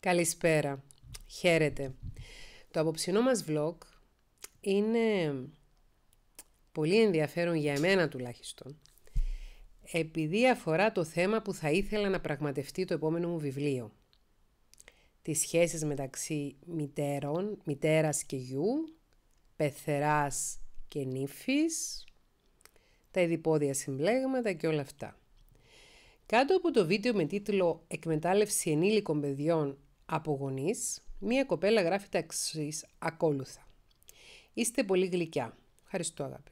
Καλησπέρα. Χαίρετε. Το απόψινό μας vlog είναι πολύ ενδιαφέρον για εμένα τουλάχιστον επειδή αφορά το θέμα που θα ήθελα να πραγματευτεί το επόμενο μου βιβλίο. Τις σχέσεις μεταξύ μητέρων, μητέρας και γιου, πεθεράς και νύφης, τα ειδιπόδια συμπλέγματα και όλα αυτά. Κάτω από το βίντεο με τίτλο «Εκμετάλλευση ενήλικων παιδιών από μία κοπέλα γράφει τα εξής ακόλουθα. Είστε πολύ γλυκιά. Ευχαριστώ αγάπη.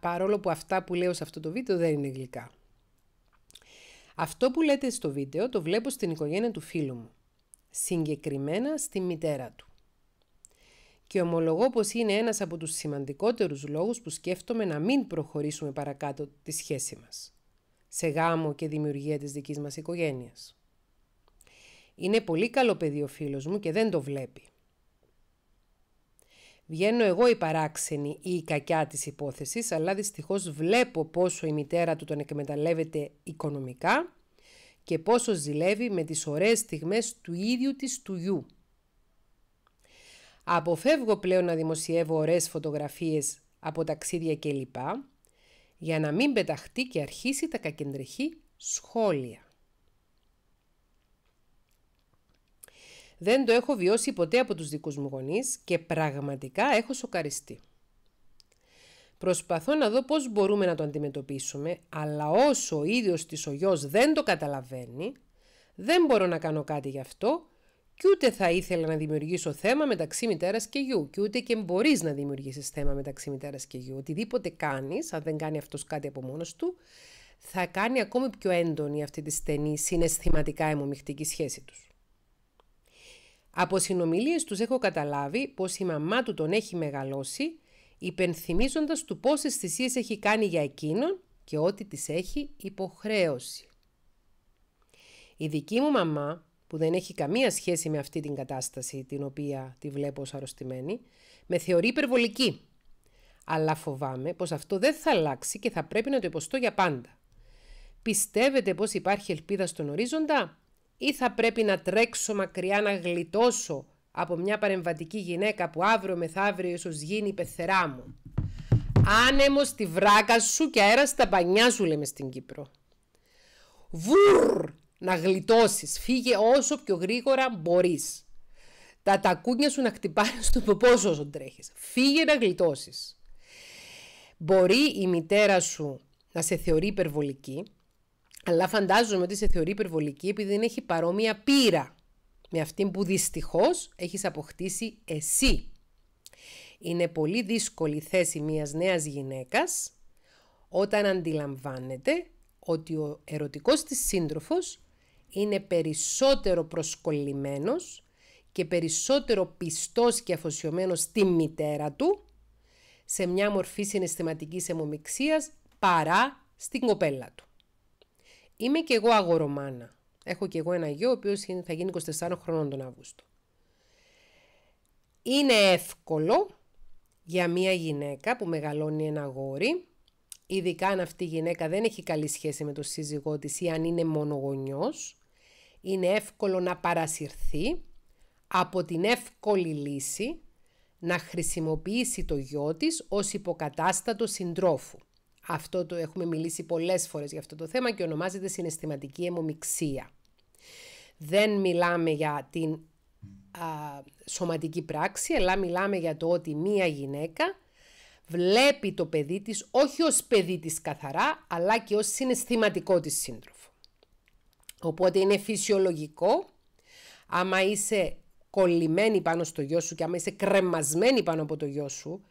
παρόλο που αυτά που λέω σε αυτό το βίντεο δεν είναι γλυκά. Αυτό που λέτε στο βίντεο το βλέπω στην οικογένεια του φίλου μου. Συγκεκριμένα στη μητέρα του. Και ομολογώ πως είναι ένας από τους σημαντικότερους λόγους που σκέφτομαι να μην προχωρήσουμε παρακάτω τη σχέση μας. Σε γάμο και δημιουργία της δικής μας οικογένειας. Είναι πολύ καλό παιδί ο φίλος μου και δεν το βλέπει. Βγαίνω εγώ η παράξενη ή η κακιά της υπόθεσης, αλλά δυστυχώς βλέπω πόσο η μητέρα του τον εκμεταλλεύεται οικονομικά και πόσο ζηλεύει με τις ωραίες στιγμές του ίδιου της του γιού. Αποφεύγω πλέον να δημοσιεύω ωραίες φωτογραφίες από ταξίδια κλπ. για να μην πεταχτεί και αρχίσει τα κακεντρεχή σχόλια. Δεν το έχω βιώσει ποτέ από τους δικούς μου γονείς και πραγματικά έχω σοκαριστεί. Προσπαθώ να δω πώς μπορούμε να το αντιμετωπίσουμε, αλλά όσο ο ίδιος της ο γιος δεν το καταλαβαίνει, δεν μπορώ να κάνω κάτι γι' αυτό και ούτε θα ήθελα να δημιουργήσω θέμα μεταξύ μητέρας και γιου και ούτε και μπορείς να δημιουργήσεις θέμα μεταξύ μητέρας και γιου. Οτιδήποτε κάνεις, αν δεν κάνει αυτός κάτι από μόνος του, θα κάνει ακόμη πιο έντονη αυτή τη στενή συναισθηματικά αιμομιχτική σχέση τους. Από συνομιλίες τους έχω καταλάβει πως η μαμά του τον έχει μεγαλώσει, υπενθυμίζοντας του πόσες θυσίες έχει κάνει για εκείνον και ότι τις έχει υποχρέωση. Η δική μου μαμά, που δεν έχει καμία σχέση με αυτή την κατάσταση την οποία τη βλέπω ως αρρωστημένη, με θεωρεί υπερβολική. Αλλά φοβάμαι πως αυτό δεν θα αλλάξει και θα πρέπει να το υποστώ για πάντα. Πιστεύετε πως υπάρχει ελπίδα στον ορίζοντα? ή θα πρέπει να τρέξω μακριά να γλιτώσω από μια παρεμβατική γυναίκα που αύριο μεθαύριο ίσως γίνει η πεθερά μου. Άνεμο στη βράκα σου και αέρα στα πανιά σου λέμε στην Κύπρο. Βουρ! Να γλιτώσεις. Φύγε όσο πιο γρήγορα μπορείς. Τα τακούνια σου να χτυπάνε στο ποπό όσο τρέχεις. Φύγε να γλιτώσεις. Μπορεί η μητέρα σου να σε θεωρεί υπερβολική, αλλά φαντάζομαι ότι σε θεωρεί υπερβολική επειδή δεν έχει παρόμοια πείρα με αυτή που δυστυχώς έχεις αποκτήσει εσύ. Είναι πολύ δύσκολη η θέση μιας νέας γυναίκας όταν αντιλαμβάνεται ότι ο ερωτικός της σύντροφος είναι περισσότερο προσκολλημένος και περισσότερο πιστός και αφοσιωμένος στη μητέρα του σε μια μορφή συναισθηματικής αιμομιξίας παρά στην κοπέλα του. Είμαι και εγώ αγορομάνα. Έχω και εγώ ένα γιο, ο οποίος θα γίνει 24 χρονών τον Αύγουστο. Είναι εύκολο για μια γυναίκα που μεγαλώνει ένα αγόρι, ειδικά αν αυτή η γυναίκα δεν έχει καλή σχέση με τον σύζυγό της ή αν είναι μονογονιός, είναι εύκολο να παρασυρθεί από την εύκολη λύση να χρησιμοποιήσει το γιο της ως υποκατάστατο συντρόφου. Αυτό το έχουμε μιλήσει πολλές φορές για αυτό το θέμα και ονομάζεται συναισθηματική αιμομιξία. Δεν μιλάμε για την α, σωματική πράξη, αλλά μιλάμε για το ότι μία γυναίκα βλέπει το παιδί της όχι ως παιδί της καθαρά, αλλά και ως συναισθηματικό της σύντροφο. Οπότε είναι φυσιολογικό, άμα είσαι κολλημένη πάνω στο γιο σου και άμα είσαι κρεμασμένη πάνω από το γιο σου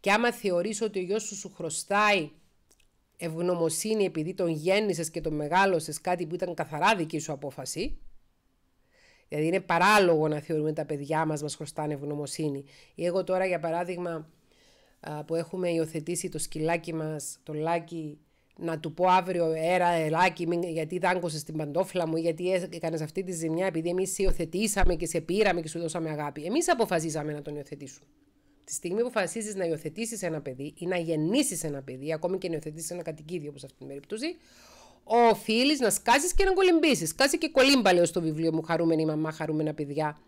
και άμα θεωρείς ότι ο γιος σου σου χρωστάει ευγνωμοσύνη επειδή τον γέννησες και τον μεγάλωσες κάτι που ήταν καθαρά δική σου απόφαση. Δηλαδή είναι παράλογο να θεωρούμε τα παιδιά μας μας χρωστάνε ευγνωμοσύνη. εγώ τώρα για παράδειγμα που έχουμε υιοθετήσει το σκυλάκι μας, το λάκι, να του πω αύριο έρα, ελάκι, γιατί δάγκωσες την παντόφλα μου, γιατί έκανες αυτή τη ζημιά, επειδή εμείς υιοθετήσαμε και σε πήραμε και σου δώσαμε αγάπη. Εμείς αποφασίσαμε να τον υιοθετήσουμε τη στιγμή που αποφασίζεις να υιοθετήσεις ένα παιδί ή να γεννήσεις ένα παιδί, ακόμη και να υιοθετήσεις ένα κατοικίδιο όπως αυτή την περίπτωση, οφείλεις να σκάσεις και να κολυμπήσεις. Σκάσε και κολύμπα, λέω στο βιβλίο μου, χαρούμενη μαμά, χαρούμενα παιδιά,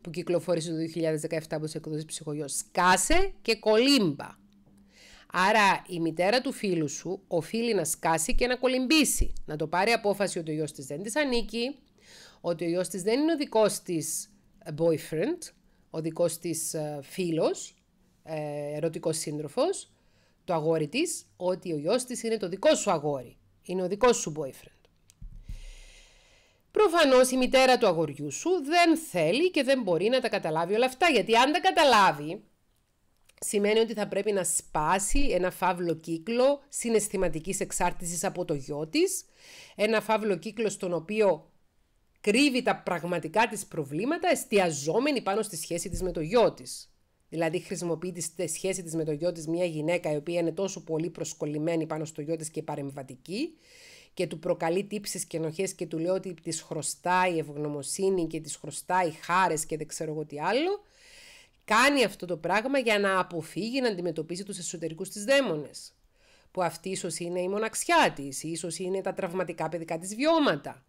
που κυκλοφόρησε το 2017 από τι εκδόσεις ψυχογειός. Σκάσε και κολύμπα. Άρα η μητέρα του φίλου σου οφείλει να σκάσει και να κολυμπήσει. Να το πάρει απόφαση ότι ο γιος της δεν της ανήκει, ότι ο γιος της δεν είναι ο δικός της boyfriend, ο δικός της ε, φίλος Ερωτικό ερωτικός το αγόρι της, ότι ο γιος της είναι το δικό σου αγόρι, είναι ο δικός σου boyfriend. Προφανώς, η μητέρα του αγοριού σου δεν θέλει και δεν μπορεί να τα καταλάβει όλα αυτά, γιατί αν τα καταλάβει, σημαίνει ότι θα πρέπει να σπάσει ένα φαύλο κύκλο συναισθηματικής εξάρτησης από το γιο της, ένα φαύλο κύκλο στον οποίο κρύβει τα πραγματικά της προβλήματα εστιαζόμενη πάνω στη σχέση της με το γιο της. Δηλαδή χρησιμοποιεί τη σχέση της με το γιο της μια γυναίκα η οποία είναι τόσο πολύ προσκολλημένη πάνω στο γιο της και παρεμβατική και του προκαλεί τύψεις και ενοχές και του λέει ότι της χρωστάει ευγνωμοσύνη και της χρωστάει χάρες και δεν ξέρω εγώ τι άλλο. Κάνει αυτό το πράγμα για να αποφύγει να αντιμετωπίσει τους εσωτερικούς της δαίμονες που αυτή ίσως είναι η μοναξιά της, ίσως είναι τα τραυματικά παιδικά της βιώματα,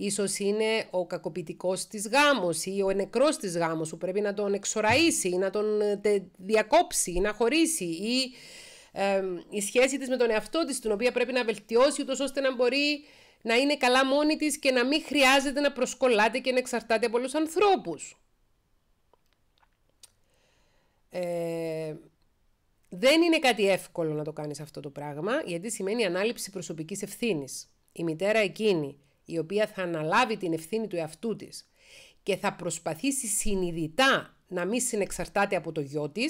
Ίσως είναι ο κακοποιητικός της γάμος ή ο νεκρός της γάμος που πρέπει να τον εξοραίσει ή να τον ε, διακόψει ή να χωρίσει ή η σχέση της με τον εαυτό της την οποία πρέπει να βελτιώσει ούτως ώστε να μπορεί να είναι καλά μόνη της και να μην χρειάζεται να προσκολάται και να εξαρτάται από πολλούς ανθρώπους. Ε, δεν είναι κάτι εύκολο να το κάνεις αυτό το πράγμα, γιατί σημαίνει ανάληψη προσωπικής ευθύνης. Η μητέρα εκείνη η οποία θα αναλάβει την ευθύνη του εαυτού της και θα προσπαθήσει συνειδητά να μην συνεξαρτάται από το γιο της,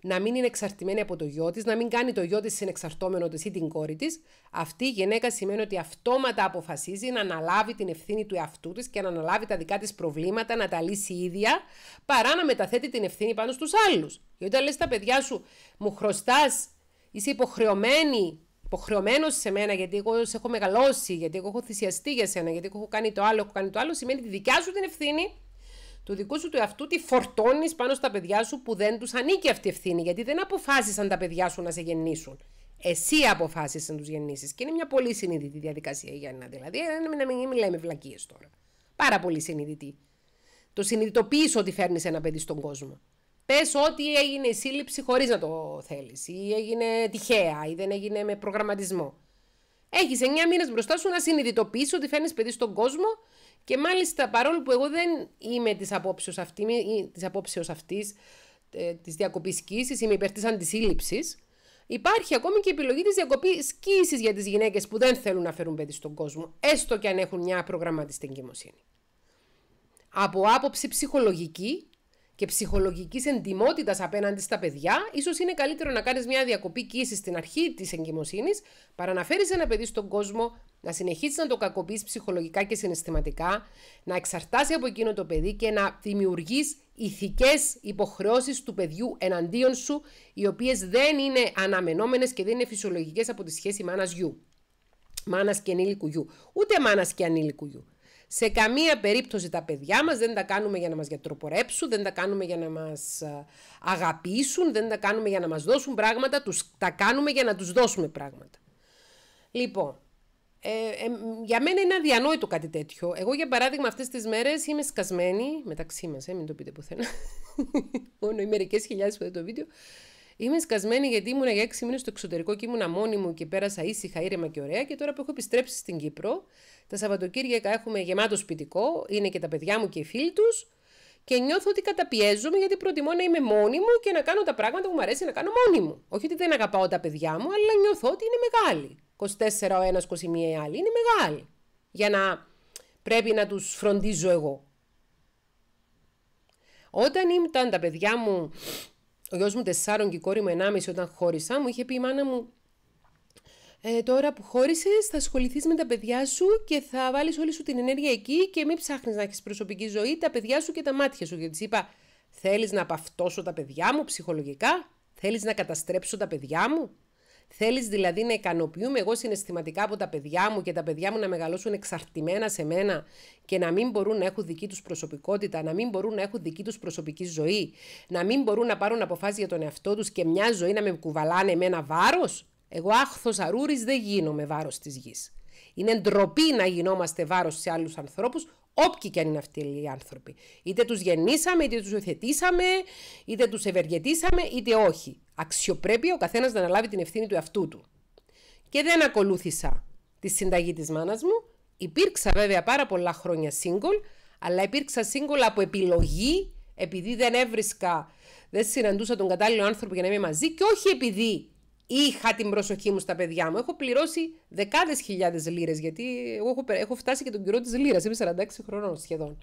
να μην είναι εξαρτημένη από το γιο της, να μην κάνει το γιο της συνεξαρτώμενο της ή την κόρη της, αυτή η γυναίκα σημαίνει ότι αυτόματα αποφασίζει να αναλάβει την ευθύνη του εαυτού της και να αναλάβει τα δικά της προβλήματα, να τα λύσει η ίδια, παρά να μεταθέτει την ευθύνη πάνω στους άλλους. Γιατί όταν λες τα παιδιά σου, μου χρωστάς, είσαι υποχρεωμένη υποχρεωμένος σε μένα, γιατί εγώ σε έχω μεγαλώσει, γιατί εγώ έχω θυσιαστεί για σένα, γιατί έχω κάνει το άλλο, έχω κάνει το άλλο, σημαίνει τη δικιά σου την ευθύνη του δικού σου του εαυτού τη φορτώνεις πάνω στα παιδιά σου που δεν τους ανήκει αυτή η ευθύνη. Γιατί δεν αποφάσισαν τα παιδιά σου να σε γεννήσουν. Εσύ αποφάσισαν να τους γεννήσεις. Και είναι μια πολύ συνειδητή διαδικασία, για ένα. Δηλαδή, ε, να μην μιλάμε βλακίες τώρα. Πάρα πολύ συνειδητή. Το συνειδητοποιείς ότι φέρνεις ένα παιδί στον κόσμο. Πες ότι έγινε η σύλληψη χωρίς να το θέλεις, ή έγινε τυχαία, ή δεν έγινε με προγραμματισμό. Έχεις 9 μήνες μπροστά σου να συνειδητοποιήσει ότι φέρνει παιδί στον κόσμο και μάλιστα παρόλο που εγώ δεν είμαι της απόψεως αυτή, της απόψεως αυτής, τη ε, της διακοπής ή είμαι υπέρ της αντισύλληψης. υπάρχει ακόμη και επιλογή της διακοπής κοίηση για τις γυναίκες που δεν θέλουν να φέρουν παιδί στον κόσμο, έστω και αν έχουν μια προγραμματιστή εγκυμοσύνη. Από άποψη ψυχολογική, και ψυχολογικής εντυμότητα απέναντι στα παιδιά, ίσως είναι καλύτερο να κάνεις μια διακοπή κοίησης στην αρχή της εγκυμοσύνης παρά να φέρεις ένα παιδί στον κόσμο, να συνεχίσεις να το κακοποιείς ψυχολογικά και συναισθηματικά, να εξαρτάσει από εκείνο το παιδί και να δημιουργείς ηθικές υποχρεώσεις του παιδιού εναντίον σου, οι οποίες δεν είναι αναμενόμενες και δεν είναι φυσιολογικές από τη σχέση μάνας γιου. Μάνας και ανήλικου γιου. Ούτε μάνας και ανήλικου γιου. Σε καμία περίπτωση τα παιδιά μας δεν τα κάνουμε για να μας γιατροπορέψουν, δεν τα κάνουμε για να μας ε, αγαπήσουν, δεν τα κάνουμε για να μας δώσουν πράγματα, τα κάνουμε για να τους δώσουμε πράγματα. Λοιπόν, ε, για μένα είναι αδιανόητο κάτι τέτοιο. Εγώ, για παράδειγμα, αυτές τις μέρες είμαι σκασμένη μεταξύ μας, ε, μην το πείτε πουθενά. Μόνο οι μερικές χιλιάδες που το βίντεο. Είμαι σκασμένη γιατί ήμουν για 6 μήνες στο εξωτερικό και ήμουν μόνη και πέρασα ήσυχα, ήρεμα και ωραία. Και τώρα που έχω επιστρέψει στην Κύπρο, τα Σαββατοκύριακα έχουμε γεμάτο σπιτικό, είναι και τα παιδιά μου και οι φίλοι τους. Και νιώθω ότι καταπιέζομαι γιατί προτιμώ να είμαι μόνη και να κάνω τα πράγματα που μου αρέσει να κάνω μόνη μου. Όχι ότι δεν αγαπάω τα παιδιά μου, αλλά νιώθω ότι είναι μεγάλη. 24 ο ένας, 21 οι άλλοι. Είναι μεγάλη. Για να πρέπει να τους φροντίζω εγώ. Όταν ήμουν τα παιδιά μου ο γιος μου τεσσάρων και η κόρη μου ενάμιση όταν χώρισα, μου είχε πει η μάνα μου ε, τώρα που χώρισες, θα ασχοληθείς με τα παιδιά σου και θα βάλεις όλη σου την ενέργεια εκεί και μην ψάχνεις να έχεις προσωπική ζωή, τα παιδιά σου και τα μάτια σου. Γιατί είπα, Θέλεις να απαυτώσω τα παιδιά μου ψυχολογικά, Θέλεις να καταστρέψω τα παιδιά μου. Θέλεις δηλαδή να ικανοποιούμε εγώ συναισθηματικά από τα παιδιά μου και τα παιδιά μου να μεγαλώσουν εξαρτημένα σε μένα και να μην μπορούν να έχουν δική τους προσωπικότητα, να μην μπορούν να έχουν δική τους προσωπική ζωή, να μην μπορούν να πάρουν αποφάσεις για τον εαυτό τους και μια ζωή να με κουβαλάνε εμένα ένα βάρος. Εγώ άχθος αρούρη δεν γίνομαι βάρος της γης. Είναι ντροπή να γινόμαστε βάρος σε άλλους ανθρώπους, όποιοι και αν είναι αυτοί οι άνθρωποι. Είτε τους γεννήσαμε, είτε τους υιοθετήσαμε, είτε τους ευεργετήσαμε, είτε όχι αξιοπρέπεια ο καθένας να αναλάβει την ευθύνη του εαυτού του. Και δεν ακολούθησα τη συνταγή της μάνας μου. Υπήρξα βέβαια πάρα πολλά χρόνια single, αλλά υπήρξα single από επιλογή, επειδή δεν έβρισκα, δεν συναντούσα τον κατάλληλο άνθρωπο για να είμαι μαζί, και όχι επειδή είχα την προσοχή μου στα παιδιά μου. Έχω πληρώσει δεκάδες χιλιάδες λίρες, γιατί έχω, φτάσει και τον καιρό της λίρας. Είμαι 46 χρονών σχεδόν.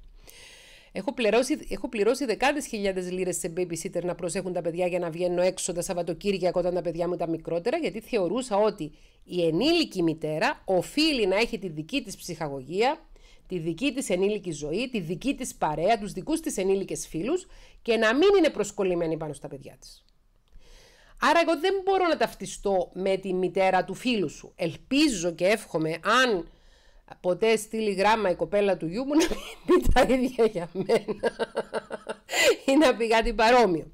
Έχω πληρώσει, έχω πληρώσει δεκάδες χιλιάδες λίρες σε babysitter να προσέχουν τα παιδιά για να βγαίνω έξω τα Σαββατοκύριακα όταν τα παιδιά μου ήταν μικρότερα, γιατί θεωρούσα ότι η ενήλικη μητέρα οφείλει να έχει τη δική της ψυχαγωγία, τη δική της ενήλικη ζωή, τη δική της παρέα, τους δικούς της ενήλικες φίλους, και να μην είναι προσκολλημένη πάνω στα παιδιά της. Άρα εγώ δεν μπορώ να ταυτιστώ με τη μητέρα του φίλου σου. Ελπίζω και εύχομαι αν ποτέ στείλει γράμμα η κοπέλα του γιού μου να πει τα ίδια για μένα ή να πει κάτι παρόμοιο.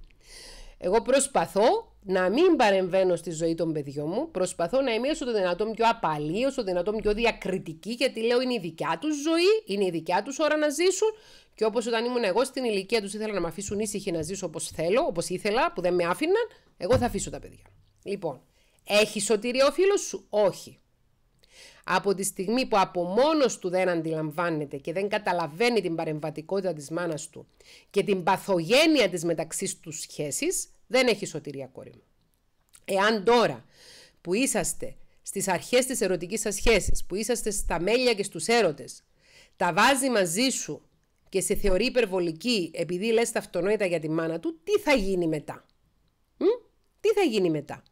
Εγώ προσπαθώ να μην παρεμβαίνω στη ζωή των παιδιών μου, προσπαθώ να είμαι όσο το δυνατόν πιο απαλή, όσο το δυνατόν πιο διακριτική, γιατί λέω είναι η δικιά τους ζωή, είναι η δικιά τους ώρα να ζήσουν. Και όπως όταν ήμουν εγώ στην ηλικία τους, ήθελα να με αφήσουν ήσυχη να ζήσω όπως θέλω, όπως ήθελα, που δεν με άφηναν, εγώ θα αφήσω τα παιδιά. Λοιπόν, έχεις σωτηριό φίλο σου, όχι. Από τη στιγμή που από μόνος του δεν αντιλαμβάνεται και δεν καταλαβαίνει την παρεμβατικότητα της μάνας του και την παθογένεια της μεταξύ τους σχέσης, δεν έχει σωτηρία, κόρη μου. Εάν τώρα που είσαστε στις αρχές της ερωτικής σας σχέσης, που είσαστε στα μέλια και στους έρωτες, τα βάζει μαζί σου και σε θεωρεί υπερβολική επειδή λες τα αυτονόητα για τη μάνα του, τι θα γίνει μετά. Μ? Τι θα γίνει μετά.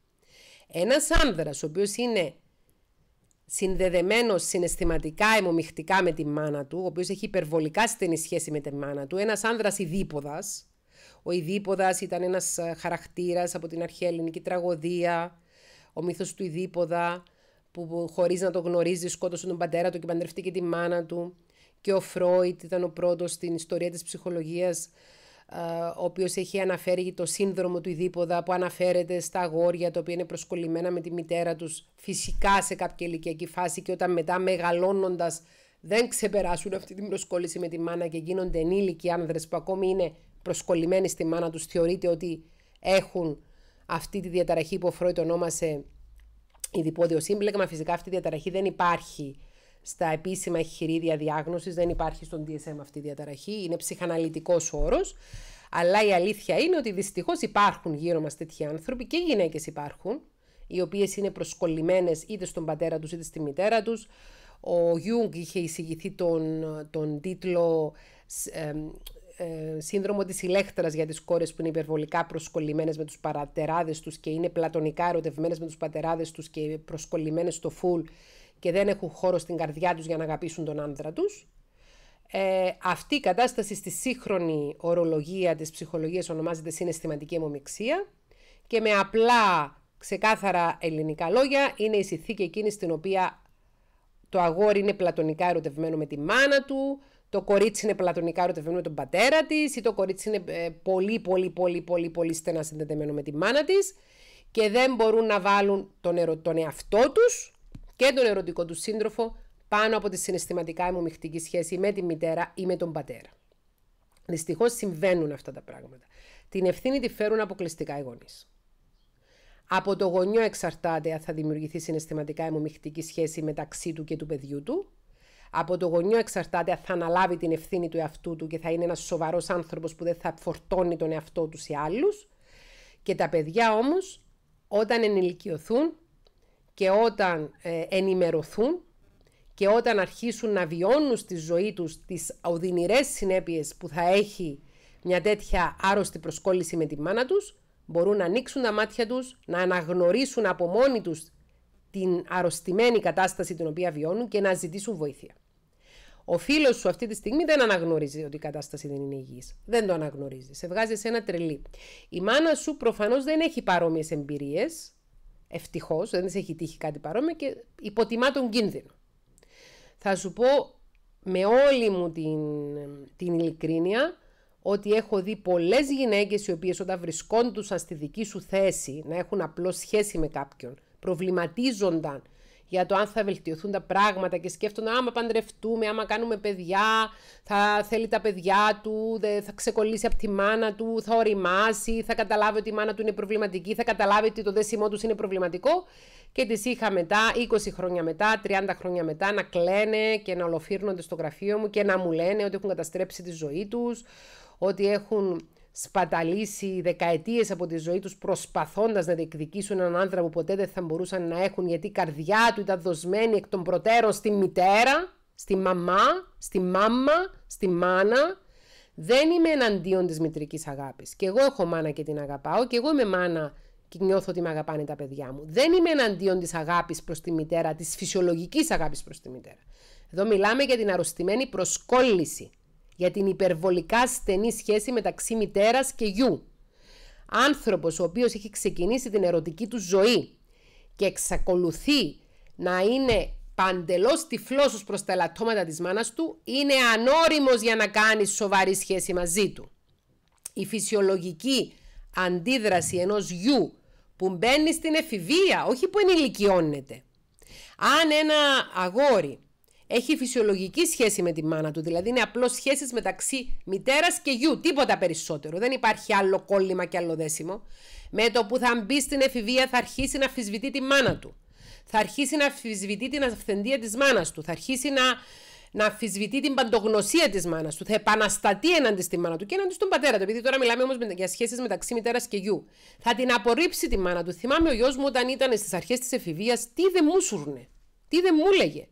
ένας άνδρας ο οποίος είναι συνδεδεμένος συναισθηματικά, αιμομηχτικά με τη μάνα του, ο οποίος έχει υπερβολικά στενή σχέση με τη μάνα του, ένας άνδρας ειδίποδα. Ο Ιδίποδας ήταν ένας ε, χαρακτήρας από την αρχαία ελληνική τραγωδία, ο μύθος του Ιδίποδα, που χωρίς να το γνωρίζεις σκότωσε τον πατέρα του και παντρευτεί και τη μάνα του. Και ο Φρόιτ ήταν ο πρώτος στην ιστορία της ψυχολογίας ο οποίος έχει αναφέρει το σύνδρομο του Ιδίποδα που αναφέρεται στα αγόρια τα οποία είναι προσκολλημένα με τη μητέρα τους φυσικά σε κάποια ηλικιακή φάση και όταν μετά μεγαλώνοντας δεν ξεπεράσουν αυτή την προσκόλληση με τη μάνα και γίνονται ενήλικοι άνδρες που ακόμη είναι προσκολλημένοι στη μάνα τους θεωρείται ότι έχουν αυτή τη διαταραχή που ο Φρόιτ ονόμασε ιδιπόδιο σύμπλεγμα. Φυσικά αυτή η διαταραχή δεν υπάρχει στα επίσημα εγχειρίδια διάγνωσης. δεν υπάρχει στον DSM αυτή η διαταραχή, είναι ψυχαναλυτικός όρος, Αλλά η αλήθεια είναι ότι δυστυχώς υπάρχουν γύρω μας τέτοιοι άνθρωποι και γυναίκες υπάρχουν, οι οποίες είναι προσκολλημένες είτε στον πατέρα τους είτε στη μητέρα τους. Ο Γιούγκ είχε εισηγηθεί τον, τον τίτλο ε, ε, «Σύνδρομο της Ηλέκτρας για τις κόρες που είναι υπερβολικά προσκολλημένες με τους παρατεράδες τους και είναι πλατωνικά ερωτευμένες με τους πατεράδες τους και προσκολλημένες στο φουλ και δεν έχουν χώρο στην καρδιά τους για να αγαπήσουν τον άντρα τους. Ε, αυτή η κατάσταση στη σύγχρονη ορολογία της ψυχολογίας ονομάζεται συναισθηματική αιμομιξία και με απλά ξεκάθαρα ελληνικά λόγια είναι η συνθήκη εκείνη στην οποία το αγόρι είναι πλατωνικά ερωτευμένο με τη μάνα του, το κορίτσι είναι πλατωνικά ερωτευμένο με τον πατέρα της ή το κορίτσι είναι ε, πολύ πολύ πολύ πολύ πολύ στενά συνδεδεμένο με τη μάνα της και δεν μπορούν να βάλουν τον, ερω... τον εαυτό τους και τον ερωτικό του σύντροφο πάνω από τη συναισθηματικά αιμομιχτική σχέση με τη μητέρα ή με τον πατέρα. Δυστυχώς συμβαίνουν αυτά τα πράγματα. Την ευθύνη τη φέρουν αποκλειστικά οι γονείς. Από το γονιό εξαρτάται αν θα δημιουργηθεί συναισθηματικά αιμομιχτική σχέση μεταξύ του και του παιδιού του. Από το γονιό εξαρτάται αν θα αναλάβει την ευθύνη του εαυτού του και θα είναι ένας σοβαρός άνθρωπος που δεν θα φορτώνει τον εαυτό τους σε άλλους. Και τα παιδιά όμως, όταν ενηλικιωθούν, και όταν ε, ενημερωθούν και όταν αρχίσουν να βιώνουν στη ζωή τους τις οδυνηρές συνέπειες που θα έχει μια τέτοια άρρωστη προσκόλληση με τη μάνα τους, μπορούν να ανοίξουν τα μάτια τους, να αναγνωρίσουν από μόνοι τους την αρρωστημένη κατάσταση την οποία βιώνουν και να ζητήσουν βοήθεια. Ο φίλος σου αυτή τη στιγμή δεν αναγνωρίζει ότι η κατάσταση δεν είναι υγιής. Δεν το αναγνωρίζει. Σε βγάζει σε ένα τρελή. Η μάνα σου προφανώς δεν έχει παρόμοιες εμπειρίες Ευτυχώς, δεν σε έχει τύχει κάτι παρόμοιο και υποτιμά τον κίνδυνο. Θα σου πω με όλη μου την, την ειλικρίνεια ότι έχω δει πολλές γυναίκες οι οποίες όταν βρισκόντουσαν στη δική σου θέση να έχουν απλώς σχέση με κάποιον, προβληματίζονταν για το αν θα βελτιωθούν τα πράγματα και σκέφτονται άμα παντρευτούμε, άμα κάνουμε παιδιά, θα θέλει τα παιδιά του, θα ξεκολλήσει από τη μάνα του, θα οριμάσει, θα καταλάβει ότι η μάνα του είναι προβληματική, θα καταλάβει ότι το δέσιμό τους είναι προβληματικό και τις είχα μετά, 20 χρόνια μετά, 30 χρόνια μετά, να κλαίνε και να ολοφύρνονται στο γραφείο μου και να μου λένε ότι έχουν καταστρέψει τη ζωή τους, ότι έχουν σπαταλήσει δεκαετίες από τη ζωή τους προσπαθώντας να διεκδικήσουν έναν άνθρωπο που ποτέ δεν θα μπορούσαν να έχουν γιατί η καρδιά του ήταν δοσμένη εκ των προτέρων στη μητέρα, στη μαμά, στη μάμα, στη μάνα. Δεν είμαι εναντίον της μητρικής αγάπης. Και εγώ έχω μάνα και την αγαπάω, και εγώ είμαι μάνα και νιώθω ότι με αγαπάνε τα παιδιά μου. Δεν είμαι εναντίον της αγάπης προς τη μητέρα, της φυσιολογικής αγάπης προς τη μητέρα. Εδώ μιλάμε για την αρρωστημένη προσκόλληση για την υπερβολικά στενή σχέση μεταξύ μητέρας και γιου. Άνθρωπος ο οποίος έχει ξεκινήσει την ερωτική του ζωή και εξακολουθεί να είναι παντελώς τυφλό ω προς τα λαττώματα της μάνας του, είναι ανώριμος για να κάνει σοβαρή σχέση μαζί του. Η φυσιολογική αντίδραση ενός γιου που μπαίνει στην εφηβεία, όχι που ενηλικιώνεται. Αν ένα αγόρι έχει φυσιολογική σχέση με τη μάνα του. Δηλαδή είναι απλώς σχέσεις μεταξύ μητέρας και γιου. Τίποτα περισσότερο. Δεν υπάρχει άλλο κόλλημα και άλλο δέσιμο. Με το που θα μπει στην εφηβεία θα αρχίσει να αφισβητεί τη μάνα του. Θα αρχίσει να αφισβητεί την αυθεντία της μάνας του. Θα αρχίσει να, να αφισβητεί την παντογνωσία της μάνας του. Θα επαναστατεί εναντί στη μάνα του και εναντί στον πατέρα του. Επειδή τώρα μιλάμε όμως για σχέσεις μεταξύ μητέρας και γιου. Θα την απορρίψει τη μάνα του. Θυμάμαι ο γιος μου όταν ήταν στις αρχές της εφηβείας, τι δεν μου Τι δεν μου έλεγε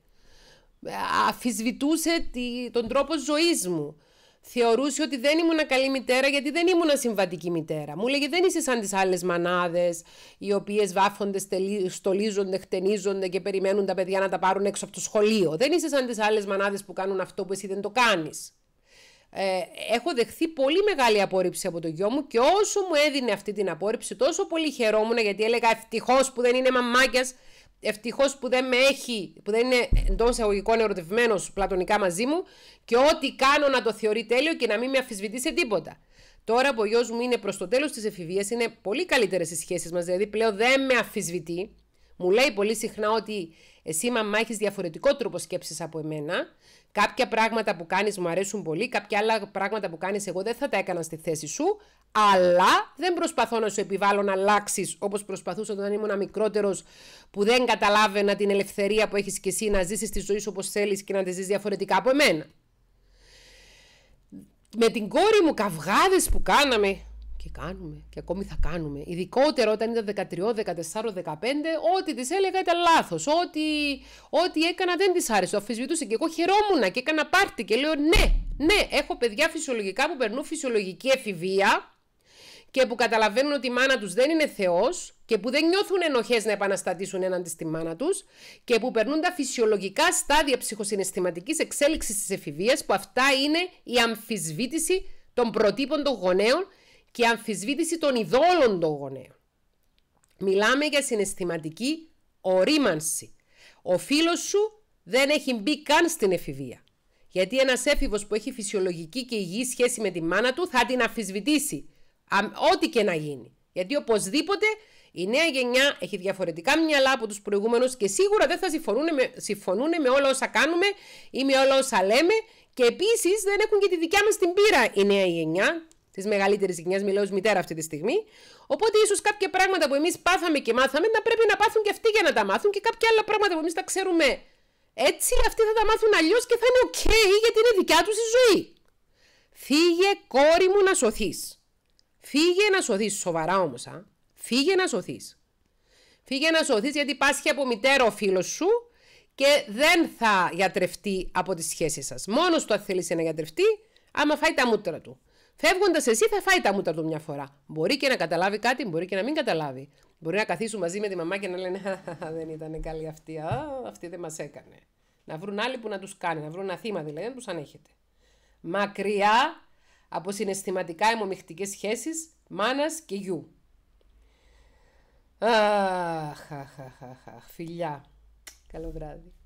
αφισβητούσε τον τρόπο ζωής μου. Θεωρούσε ότι δεν ήμουν καλή μητέρα γιατί δεν ήμουν συμβατική μητέρα. Μου λέγε δεν είσαι σαν τις άλλες μανάδες οι οποίες βάφονται, στολίζονται, χτενίζονται και περιμένουν τα παιδιά να τα πάρουν έξω από το σχολείο. Δεν είσαι σαν τις άλλες μανάδες που κάνουν αυτό που εσύ δεν το κάνεις. Ε, έχω δεχθεί πολύ μεγάλη απόρριψη από το γιο μου και όσο μου έδινε αυτή την απόρριψη τόσο πολύ χαιρόμουν γιατί έλεγα ευτυχώς που δεν είναι μαμάκιας Ευτυχώς που δεν με έχει, που δεν είναι εντός εισαγωγικών ερωτευμένος πλατωνικά μαζί μου και ό,τι κάνω να το θεωρεί τέλειο και να μην με αφισβητεί σε τίποτα. Τώρα που ο γιος μου είναι προς το τέλος της εφηβείας, είναι πολύ καλύτερες οι σχέσεις μας. Δηλαδή πλέον δεν με αφισβητεί. Μου λέει πολύ συχνά ότι εσύ, μαμά, έχεις διαφορετικό τρόπο σκέψης από εμένα. Κάποια πράγματα που κάνεις μου αρέσουν πολύ, κάποια άλλα πράγματα που κάνεις εγώ δεν θα τα έκανα στη θέση σου αλλά δεν προσπαθώ να σου επιβάλλω να αλλάξεις όπως προσπαθούσα όταν ήμουν μικρότερος, που δεν καταλάβαινα την ελευθερία που έχεις και εσύ να ζήσεις τη ζωή σου όπως θέλεις και να τη ζεις διαφορετικά από εμένα. Με την κόρη μου καυγάδες που κάναμε. Και κάνουμε, και ακόμη θα κάνουμε. Ειδικότερα όταν ήταν 13, 14, 15, ό,τι της έλεγα ήταν λάθος. Ό,τι, ό,τι έκανα δεν της άρεσε. Το αφισβητούσε. Και εγώ χαιρόμουν και έκανα πάρτι. Και λέω ναι, ναι, έχω παιδιά φυσιολογικά που περνούν φυσιολογική εφηβεία και που καταλαβαίνουν ότι η μάνα τους δεν είναι Θεός και που δεν νιώθουν ενοχές να επαναστατήσουν έναντι στη μάνα τους και που περνούν τα φυσιολογικά στάδια ψυχοσυναισθηματικής εξέλιξης της εφηβείας που αυτά είναι η αμφισβήτηση των προτύπων των γονέων και η αμφισβήτηση των ειδόλων των γονέων. Μιλάμε για συναισθηματική ορίμανση. Ο φίλος σου δεν έχει μπει καν στην εφηβεία. Γιατί ένας έφηβος που έχει φυσιολογική και υγιή σχέση με τη μάνα του θα την αμφισβητήσει Ό,τι και να γίνει. Γιατί οπωσδήποτε η νέα γενιά έχει διαφορετικά μυαλά από τους προηγούμενους και σίγουρα δεν θα συμφωνούν με, συμφωνούν με όλα όσα κάνουμε ή με όλα όσα λέμε και επίσης δεν έχουν και τη δικιά μας την πείρα η νέα γενιά της μεγαλύτερης γενιάς, μιλάω ως μητέρα αυτή τη στιγμή. Οπότε ίσως κάποια πράγματα που εμείς πάθαμε και μάθαμε να πρέπει να πάθουν και αυτοί για να τα μάθουν και κάποια άλλα πράγματα που εμείς τα ξέρουμε. Έτσι αυτοί θα τα μάθουν αλλιώς και θα είναι οκ, okay, γιατί είναι δικιά τους η ζωή. Φύγε κόρη μου να σωθείς. Φύγε να σωθείς. Σοβαρά όμως, Φύγε να σωθείς. Φύγε να σωθείς γιατί πάσχει από μητέρα ο φίλος σου και δεν θα γιατρευτεί από τις σχέσεις σας. Μόνος του θα θέλει να γιατρευτεί, άμα φάει τα μούτρα του. Φεύγοντας εσύ, θα φάει τα μούτρα του μια φορά. Μπορεί και να καταλάβει κάτι, μπορεί και να μην καταλάβει. Μπορεί να καθίσουν μαζί με τη μαμά και να λένε δεν ήταν καλή αυτή. αυτή δεν μας έκανε. Να βρουν άλλοι που να τους κάνει, να βρουν ένα θύμα δηλαδή, να τους ανέχεται. Μακριά από συναισθηματικά αιμομιχτικές σχέσεις μάνας και γιου. Αχ, φιλιά. Καλό βράδυ.